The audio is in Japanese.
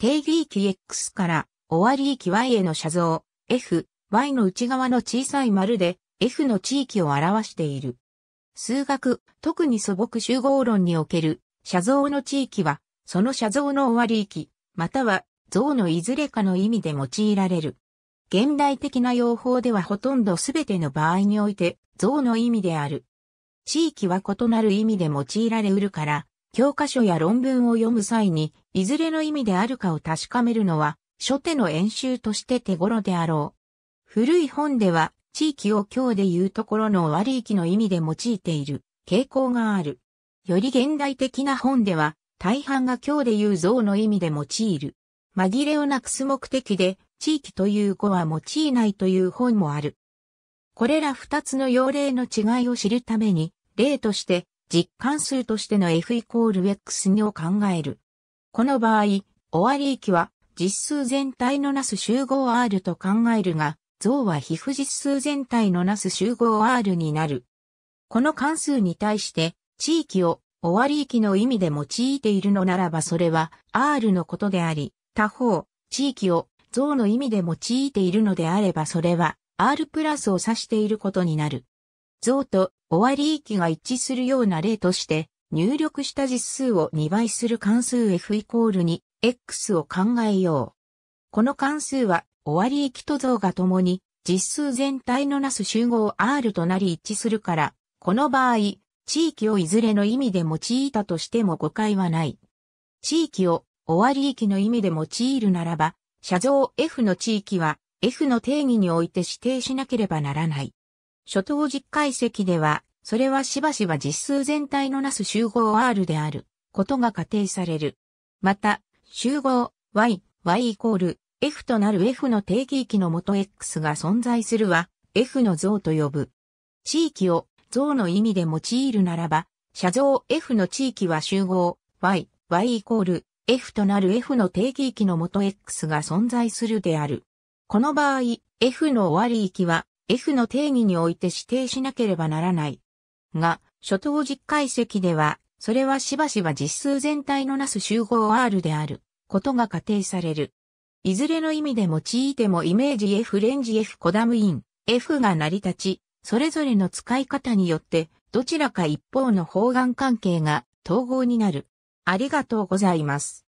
定義域 X から終わり域 Y への写像 F、Y の内側の小さい丸で F の地域を表している。数学、特に素朴集合論における写像の地域は、その写像の終わり域、または像のいずれかの意味で用いられる。現代的な用法ではほとんどすべての場合において、像の意味である。地域は異なる意味で用いられうるから、教科書や論文を読む際に、いずれの意味であるかを確かめるのは、初手の演習として手頃であろう。古い本では、地域を今日で言うところの割域の意味で用いている傾向がある。より現代的な本では、大半が今日で言う像の意味で用いる。紛れをなくす目的で、地域という語は用いないという本もある。これら二つの用例の違いを知るために、例として、実関数としての f イコール x を考える。この場合、終わり域は実数全体のなす集合 R と考えるが、像は皮膚実数全体のなす集合 R になる。この関数に対して、地域を終わり域の意味で用いているのならばそれは R のことであり、他方、地域を像の意味で用いているのであればそれは R プラスを指していることになる。像と終わり域が一致するような例として、入力した実数を2倍する関数 f イコールに x を考えよう。この関数は、終わり域と像が共に、実数全体のなす集合 R となり一致するから、この場合、地域をいずれの意味で用いたとしても誤解はない。地域を終わり域の意味で用いるならば、写像 F の地域は F の定義において指定しなければならない。初等実解析では、それはしばしば実数全体のなす集合 R であることが仮定される。また、集合 Y、Y イコール F となる F の定義域の元 X が存在するは F の像と呼ぶ。地域を像の意味で用いるならば、写像 F の地域は集合 Y、Y イコール F となる F の定義域の元 X が存在するである。この場合、F の終わり域は F の定義において指定しなければならない。が、初等実解析では、それはしばしば実数全体のなす集合 R である、ことが仮定される。いずれの意味で用いてもイメージ F レンジ F コダムイン、F が成り立ち、それぞれの使い方によって、どちらか一方の方眼関係が統合になる。ありがとうございます。